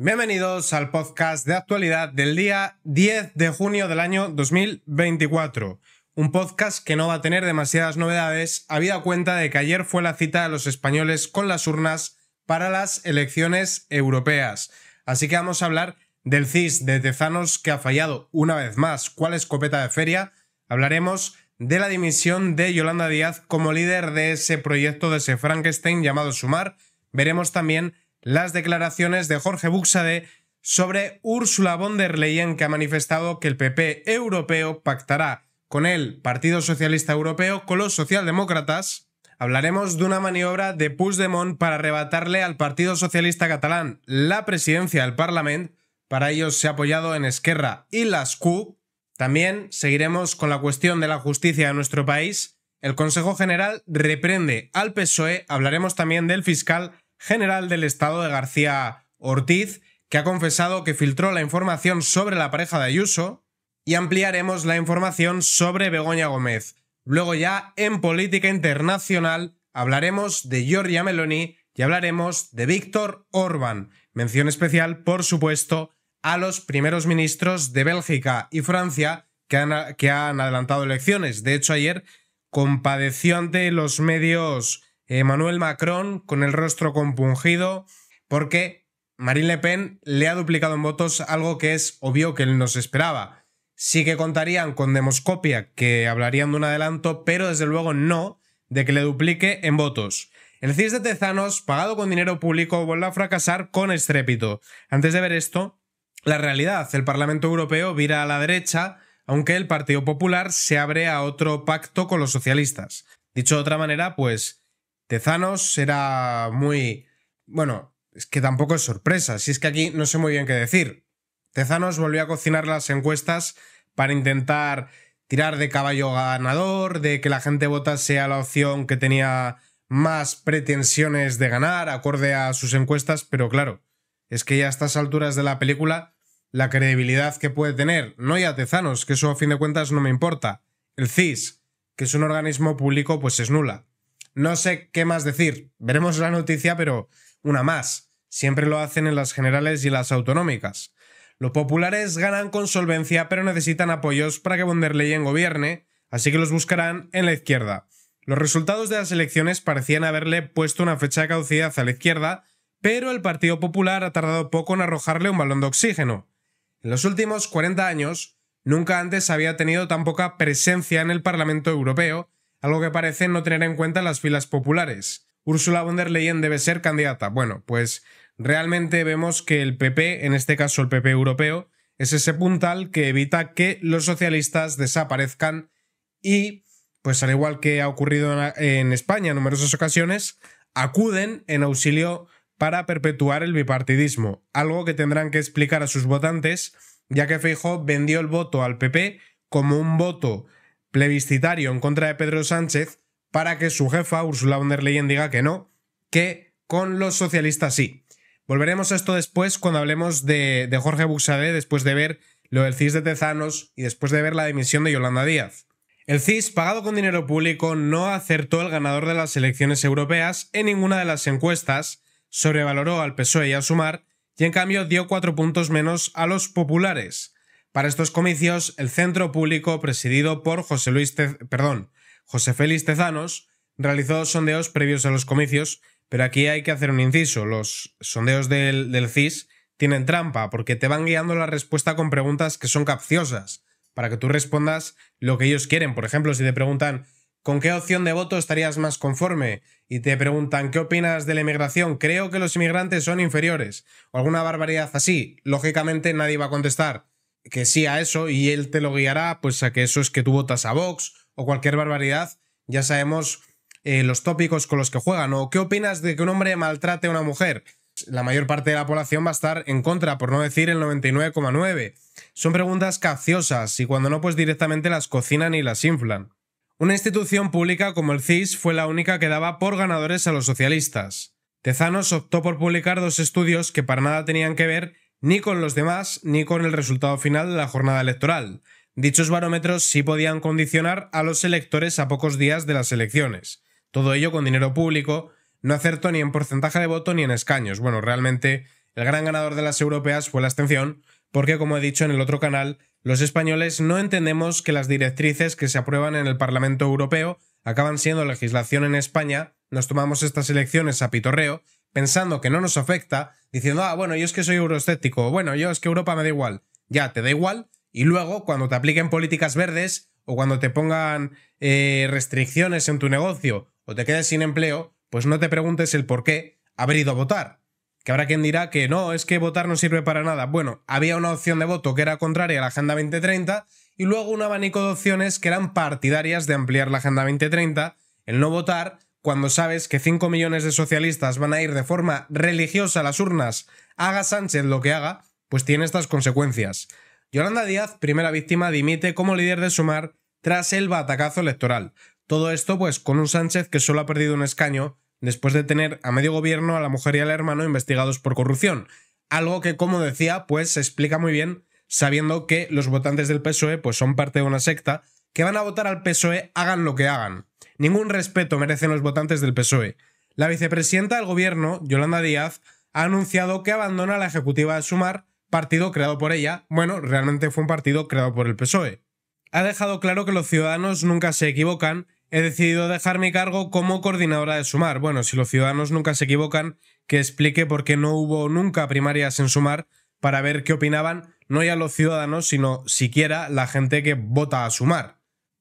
Bienvenidos al podcast de actualidad del día 10 de junio del año 2024. Un podcast que no va a tener demasiadas novedades, habida cuenta de que ayer fue la cita de los españoles con las urnas para las elecciones europeas. Así que vamos a hablar del CIS de Tezanos que ha fallado una vez más. ¿Cuál escopeta de feria? Hablaremos de la dimisión de Yolanda Díaz como líder de ese proyecto de ese Frankenstein llamado Sumar. Veremos también las declaraciones de Jorge Buxade sobre Úrsula von der Leyen, que ha manifestado que el PP europeo pactará con el Partido Socialista Europeo, con los socialdemócratas. Hablaremos de una maniobra de Puigdemont para arrebatarle al Partido Socialista catalán la presidencia del Parlamento. Para ello se ha apoyado en Esquerra y las CUP. También seguiremos con la cuestión de la justicia de nuestro país. El Consejo General reprende al PSOE. Hablaremos también del fiscal general del Estado de García Ortiz, que ha confesado que filtró la información sobre la pareja de Ayuso, y ampliaremos la información sobre Begoña Gómez. Luego ya en política internacional hablaremos de Giorgia Meloni y hablaremos de Víctor Orbán. Mención especial, por supuesto, a los primeros ministros de Bélgica y Francia que han, que han adelantado elecciones. De hecho, ayer compadeció ante los medios Emmanuel Macron con el rostro compungido porque Marine Le Pen le ha duplicado en votos algo que es obvio que él no se esperaba. Sí que contarían con demoscopia, que hablarían de un adelanto, pero desde luego no de que le duplique en votos. El CIS de Tezanos, pagado con dinero público, vuelve a fracasar con estrépito. Antes de ver esto, la realidad, el Parlamento Europeo vira a la derecha, aunque el Partido Popular se abre a otro pacto con los socialistas. Dicho de otra manera, pues Tezanos será muy... Bueno, es que tampoco es sorpresa, si es que aquí no sé muy bien qué decir. Tezanos volvió a cocinar las encuestas para intentar tirar de caballo ganador, de que la gente votase a la opción que tenía más pretensiones de ganar, acorde a sus encuestas, pero claro, es que ya a estas alturas de la película, la credibilidad que puede tener, no ya Tezanos, que eso a fin de cuentas no me importa, el CIS, que es un organismo público, pues es nula. No sé qué más decir. Veremos la noticia, pero una más. Siempre lo hacen en las generales y las autonómicas. Los populares ganan con solvencia, pero necesitan apoyos para que von der Leyen gobierne, así que los buscarán en la izquierda. Los resultados de las elecciones parecían haberle puesto una fecha de caducidad a la izquierda, pero el Partido Popular ha tardado poco en arrojarle un balón de oxígeno. En los últimos 40 años, nunca antes había tenido tan poca presencia en el Parlamento Europeo algo que parece no tener en cuenta las filas populares. Ursula von der Leyen debe ser candidata. Bueno, pues realmente vemos que el PP, en este caso el PP europeo, es ese puntal que evita que los socialistas desaparezcan y, pues al igual que ha ocurrido en España en numerosas ocasiones, acuden en auxilio para perpetuar el bipartidismo, algo que tendrán que explicar a sus votantes, ya que Feijóo vendió el voto al PP como un voto plebiscitario en contra de Pedro Sánchez para que su jefa, Ursula von der Leyen, diga que no, que con los socialistas sí. Volveremos a esto después cuando hablemos de, Jorge Buxadé, después de ver lo del CIS de Tezanos y después de ver la dimisión de Yolanda Díaz. El CIS, pagado con dinero público, no acertó el ganador de las elecciones europeas en ninguna de las encuestas, sobrevaloró al PSOE y a Sumar, y en cambio dio cuatro puntos menos a los populares. Para estos comicios, el centro público, presidido por José, Luis Perdón, José Félix Tezanos, realizó sondeos previos a los comicios, pero aquí hay que hacer un inciso. Los sondeos del, del CIS tienen trampa, porque te van guiando la respuesta con preguntas que son capciosas, para que tú respondas lo que ellos quieren. Por ejemplo, si te preguntan ¿con qué opción de voto estarías más conforme? Y te preguntan ¿qué opinas de la inmigración? Creo que los inmigrantes son inferiores. O alguna barbaridad así. Lógicamente nadie va a contestar que sí a eso y él te lo guiará pues a que eso es que tú votas a Vox o cualquier barbaridad. Ya sabemos eh, los tópicos con los que juegan. ¿O qué opinas de que un hombre maltrate a una mujer? La mayor parte de la población va a estar en contra, por no decir el 99,9. Son preguntas capciosas y cuando no pues directamente las cocinan y las inflan. Una institución pública como el CIS fue la única que daba por ganadores a los socialistas. Tezanos optó por publicar dos estudios que para nada tenían que ver ni con los demás, ni con el resultado final de la jornada electoral. Dichos barómetros sí podían condicionar a los electores a pocos días de las elecciones. Todo ello con dinero público, no acertó ni en porcentaje de voto ni en escaños. Bueno, realmente el gran ganador de las europeas fue la abstención, porque como he dicho en el otro canal, los españoles no entendemos que las directrices que se aprueban en el Parlamento Europeo acaban siendo legislación en España, nos tomamos estas elecciones a pitorreo pensando que no nos afecta, diciendo, ah, bueno, yo es que soy euroescéptico, bueno, yo es que Europa me da igual. Ya, te da igual, y luego cuando te apliquen políticas verdes o cuando te pongan eh, restricciones en tu negocio o te quedes sin empleo, pues no te preguntes el por qué haber ido a votar. Que habrá quien dirá que no, es que votar no sirve para nada. Bueno, había una opción de voto que era contraria a la Agenda 2030 y luego un abanico de opciones que eran partidarias de ampliar la Agenda 2030, el no votar cuando sabes que 5 millones de socialistas van a ir de forma religiosa a las urnas, haga Sánchez lo que haga, pues tiene estas consecuencias. Yolanda Díaz, primera víctima, dimite como líder de Sumar tras el batacazo electoral. Todo esto pues con un Sánchez que solo ha perdido un escaño después de tener a medio gobierno a la mujer y al hermano investigados por corrupción. Algo que, como decía, pues se explica muy bien sabiendo que los votantes del PSOE pues son parte de una secta que van a votar al PSOE hagan lo que hagan. Ningún respeto merecen los votantes del PSOE. La vicepresidenta del gobierno, Yolanda Díaz, ha anunciado que abandona la ejecutiva de Sumar, partido creado por ella. Bueno, realmente fue un partido creado por el PSOE. Ha dejado claro que los ciudadanos nunca se equivocan. He decidido dejar mi cargo como coordinadora de Sumar. Bueno, si los ciudadanos nunca se equivocan, que explique por qué no hubo nunca primarias en Sumar para ver qué opinaban no ya los ciudadanos, sino siquiera la gente que vota a Sumar.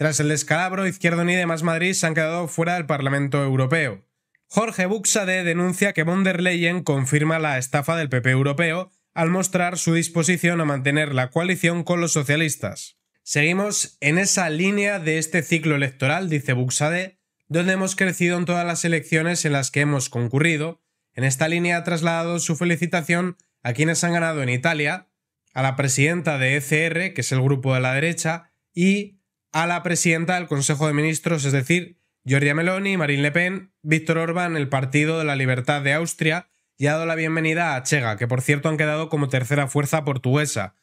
Tras el descalabro, Izquierda Unida y Más Madrid se han quedado fuera del Parlamento Europeo. Jorge Buxade denuncia que von der Leyen confirma la estafa del PP europeo al mostrar su disposición a mantener la coalición con los socialistas. Seguimos en esa línea de este ciclo electoral, dice Buxade, donde hemos crecido en todas las elecciones en las que hemos concurrido. En esta línea ha trasladado su felicitación a quienes han ganado en Italia, a la presidenta de ECR, que es el grupo de la derecha, y a la presidenta del Consejo de Ministros, es decir, Giorgia Meloni, Marine Le Pen, Víctor Orbán, el Partido de la Libertad de Austria, y ha dado la bienvenida a Chega, que por cierto han quedado como tercera fuerza portuguesa.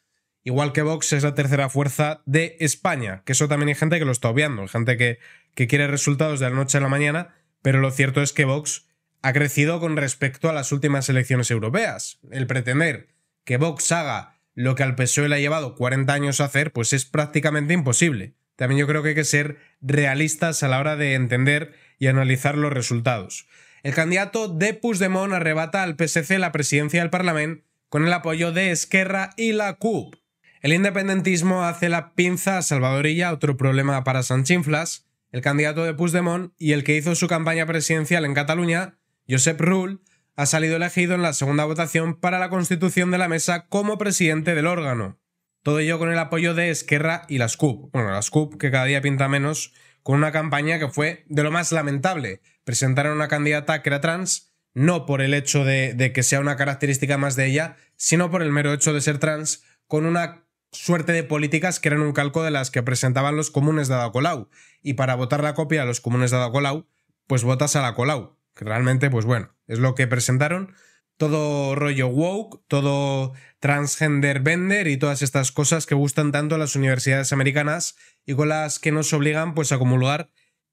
Igual que Vox es la tercera fuerza de España, que eso también hay gente que lo está obviando, gente que, que quiere resultados de la noche a la mañana, pero lo cierto es que Vox ha crecido con respecto a las últimas elecciones europeas. El pretender que Vox haga lo que al PSOE le ha llevado 40 años a hacer, pues es prácticamente imposible. También yo creo que hay que ser realistas a la hora de entender y analizar los resultados. El candidato de Puigdemont arrebata al PSC la presidencia del Parlamento con el apoyo de Esquerra y la CUP. El independentismo hace la pinza a Salvadorilla, otro problema para Sanchinflas, el candidato de Puigdemont y el que hizo su campaña presidencial en Cataluña, Josep Rull, ha salido elegido en la segunda votación para la constitución de la mesa como presidente del órgano. Todo ello con el apoyo de Esquerra y las CUP. Bueno, las CUP que cada día pinta menos con una campaña que fue de lo más lamentable. Presentaron una candidata que era trans, no por el hecho de, que sea una característica más de ella, sino por el mero hecho de ser trans, con una suerte de políticas que eran un calco de las que presentaban los comunes de Adacolau. Y para votar la copia a los comunes de Adacolau, pues votas a la Colau, que realmente, pues bueno, es lo que presentaron todo rollo woke, todo transgender bender y todas estas cosas que gustan tanto a las universidades americanas y con las que nos obligan pues a acumular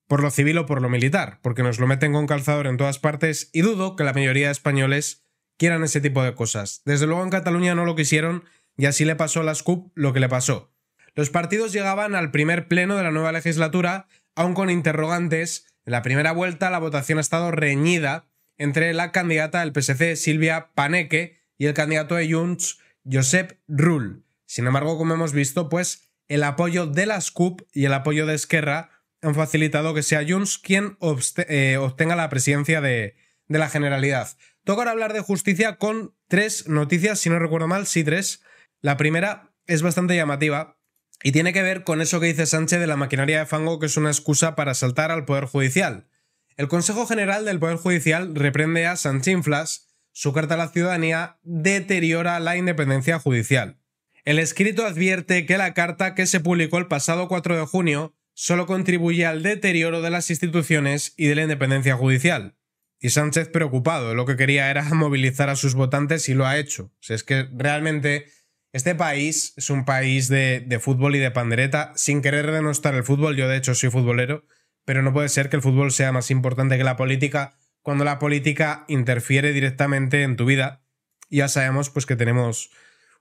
por lo civil o por lo militar, porque nos lo meten con calzador en todas partes y dudo que la mayoría de españoles quieran ese tipo de cosas. Desde luego en Cataluña no lo quisieron y así le pasó a las CUP lo que le pasó. Los partidos llegaban al primer pleno de la nueva legislatura, aún con interrogantes. En la primera vuelta la votación ha estado reñida entre la candidata del PSC Silvia Paneque y el candidato de Junts Josep Rull. Sin embargo, como hemos visto, pues el apoyo de las CUP y el apoyo de Esquerra han facilitado que sea Junts quien eh, obtenga la presidencia de, de la Generalidad. Toca ahora hablar de justicia con tres noticias, si no recuerdo mal, sí tres. La primera es bastante llamativa y tiene que ver con eso que dice Sánchez de la maquinaria de fango, que es una excusa para saltar al Poder Judicial. El Consejo General del Poder Judicial reprende a Sanchinflas, su carta a la ciudadanía deteriora la independencia judicial. El escrito advierte que la carta que se publicó el pasado 4 de junio solo contribuye al deterioro de las instituciones y de la independencia judicial. Y Sánchez preocupado, lo que quería era movilizar a sus votantes y lo ha hecho. Si es que realmente este país es un país de, de fútbol y de pandereta, sin querer denostar el fútbol, yo de hecho soy futbolero, pero no puede ser que el fútbol sea más importante que la política cuando la política interfiere directamente en tu vida. ya sabemos pues que tenemos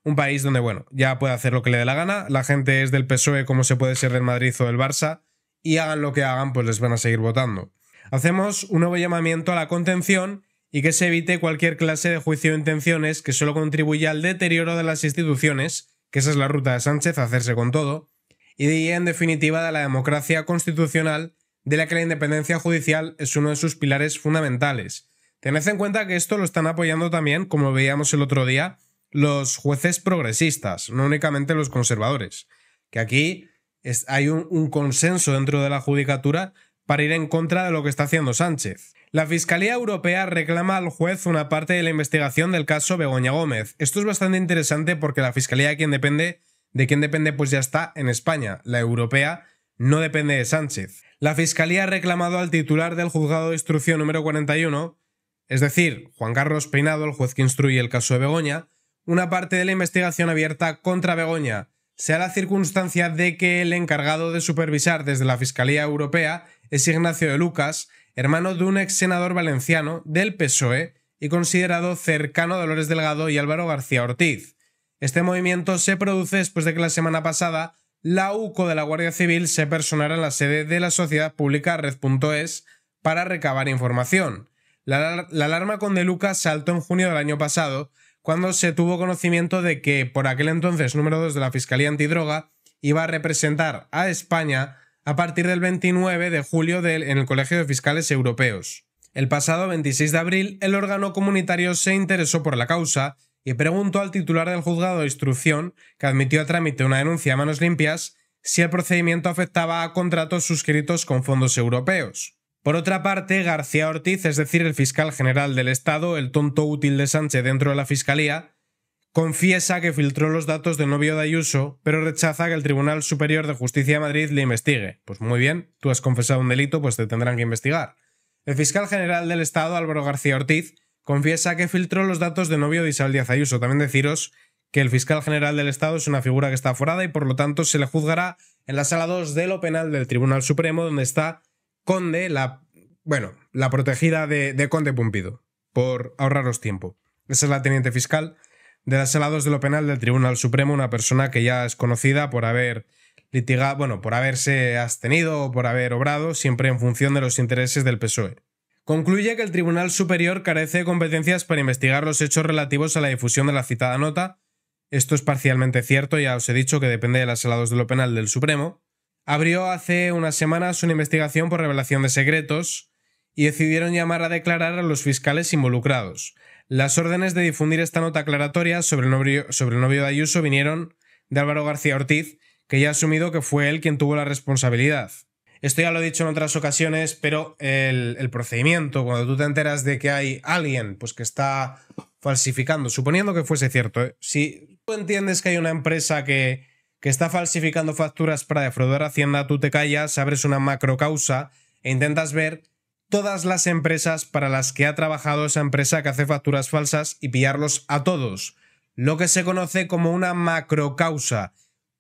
un país donde, bueno, ya puede hacer lo que le dé la gana, la gente es del PSOE como se puede ser del Madrid o del Barça, y hagan lo que hagan, pues les van a seguir votando. Hacemos un nuevo llamamiento a la contención y que se evite cualquier clase de juicio de intenciones que solo contribuya al deterioro de las instituciones, que esa es la ruta de Sánchez, hacerse con todo, y en definitiva de la democracia constitucional de la que la independencia judicial es uno de sus pilares fundamentales. Tened en cuenta que esto lo están apoyando también, como veíamos el otro día, los jueces progresistas, no únicamente los conservadores, que aquí hay un, consenso dentro de la judicatura para ir en contra de lo que está haciendo Sánchez. La Fiscalía Europea reclama al juez una parte de la investigación del caso Begoña Gómez. Esto es bastante interesante porque la Fiscalía de quien depende, de quien depende pues ya está en España. La europea no depende de Sánchez. La Fiscalía ha reclamado al titular del juzgado de instrucción número 41, es decir, Juan Carlos Peinado, el juez que instruye el caso de Begoña, una parte de la investigación abierta contra Begoña, sea la circunstancia de que el encargado de supervisar desde la Fiscalía Europea es Ignacio de Lucas, hermano de un ex senador valenciano del PSOE y considerado cercano a Dolores Delgado y Álvaro García Ortiz. Este movimiento se produce después de que la semana pasada la UCO de la Guardia Civil se personará en la sede de la sociedad pública Red.es para recabar información. La, alarma con De Luca saltó en junio del año pasado, cuando se tuvo conocimiento de que, por aquel entonces número 2 de la Fiscalía Antidroga, iba a representar a España a partir del 29 de julio en el Colegio de Fiscales Europeos. El pasado 26 de abril, el órgano comunitario se interesó por la causa y preguntó al titular del juzgado de instrucción, que admitió a trámite una denuncia a manos limpias, si el procedimiento afectaba a contratos suscritos con fondos europeos. Por otra parte, García Ortiz, es decir, el fiscal general del Estado, el tonto útil de Sánchez dentro de la Fiscalía, confiesa que filtró los datos del novio de Ayuso, pero rechaza que el Tribunal Superior de Justicia de Madrid le investigue. Pues muy bien, tú has confesado un delito, pues te tendrán que investigar. El fiscal general del Estado, Álvaro García Ortiz, confiesa que filtró los datos de novio de Isabel Díaz Ayuso. También deciros que el fiscal general del Estado es una figura que está aforada y por lo tanto se le juzgará en la sala 2 de lo penal del Tribunal Supremo, donde está Conde, la, bueno, la protegida de, de Conde Pumpido, por ahorraros tiempo. Esa es la teniente fiscal de la sala 2 de lo penal del Tribunal Supremo, una persona que ya es conocida por haber litigado, bueno, por haberse abstenido o por haber obrado siempre en función de los intereses del PSOE concluye que el Tribunal Superior carece de competencias para investigar los hechos relativos a la difusión de la citada nota. Esto es parcialmente cierto, ya os he dicho que depende de las helados de lo penal del Supremo. Abrió hace unas semanas una investigación por revelación de secretos y decidieron llamar a declarar a los fiscales involucrados. Las órdenes de difundir esta nota aclaratoria sobre sobre el novio de Ayuso vinieron de Álvaro García Ortiz, que ya ha asumido que fue él quien tuvo la responsabilidad. Esto ya lo he dicho en otras ocasiones, pero el, procedimiento, cuando tú te enteras de que hay alguien pues, que está falsificando, suponiendo que fuese cierto, ¿eh? si tú entiendes que hay una empresa que, está falsificando facturas para defraudar Hacienda, tú te callas, abres una macrocausa e intentas ver todas las empresas para las que ha trabajado esa empresa que hace facturas falsas y pillarlos a todos. Lo que se conoce como una macrocausa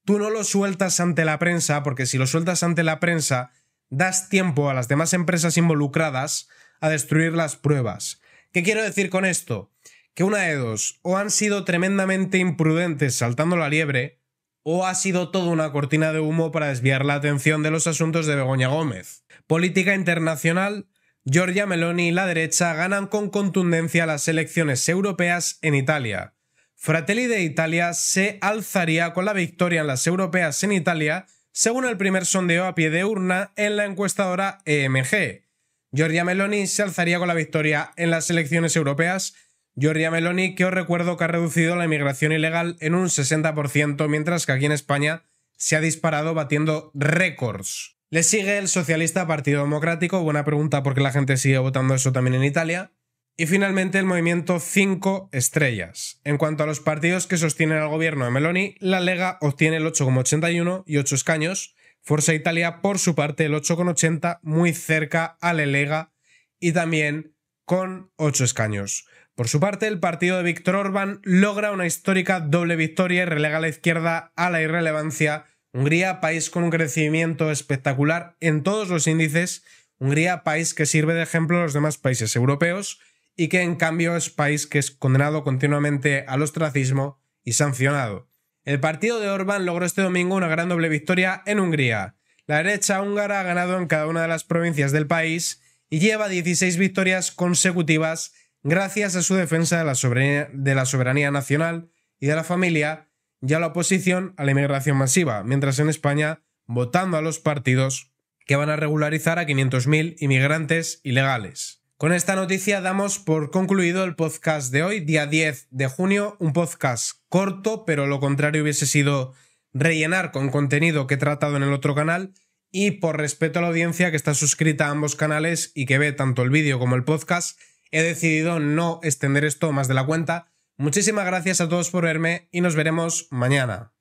tú no lo sueltas ante la prensa, porque si lo sueltas ante la prensa, das tiempo a las demás empresas involucradas a destruir las pruebas. ¿Qué quiero decir con esto? Que una de dos, o han sido tremendamente imprudentes saltando la liebre, o ha sido toda una cortina de humo para desviar la atención de los asuntos de Begoña Gómez. Política internacional, Giorgia Meloni y la derecha ganan con contundencia las elecciones europeas en Italia. Fratelli de Italia se alzaría con la victoria en las europeas en Italia, según el primer sondeo a pie de urna en la encuestadora EMG. Giorgia Meloni se alzaría con la victoria en las elecciones europeas. Giorgia Meloni, que os recuerdo que ha reducido la inmigración ilegal en un 60%, mientras que aquí en España se ha disparado batiendo récords. Le sigue el socialista Partido Democrático, buena pregunta porque la gente sigue votando eso también en Italia. Y finalmente el movimiento 5 estrellas. En cuanto a los partidos que sostienen al gobierno de Meloni, la Lega obtiene el 8,81 y 8 escaños, Forza Italia por su parte el 8,80 muy cerca a la Lega y también con 8 escaños. Por su parte, el partido de Víctor Orbán logra una histórica doble victoria y relega a la izquierda a la irrelevancia. Hungría, país con un crecimiento espectacular en todos los índices. Hungría, país que sirve de ejemplo a los demás países europeos y que en cambio es país que es condenado continuamente al ostracismo y sancionado. El partido de Orbán logró este domingo una gran doble victoria en Hungría. La derecha húngara ha ganado en cada una de las provincias del país y lleva 16 victorias consecutivas gracias a su defensa de la soberanía, nacional y de la familia y a la oposición a la inmigración masiva, mientras en España votando a los partidos que van a regularizar a 500.000 inmigrantes ilegales. Con esta noticia damos por concluido el podcast de hoy, día 10 de junio, un podcast corto, pero lo contrario hubiese sido rellenar con contenido que he tratado en el otro canal y por respeto a la audiencia que está suscrita a ambos canales y que ve tanto el vídeo como el podcast, he decidido no extender esto más de la cuenta. Muchísimas gracias a todos por verme y nos veremos mañana.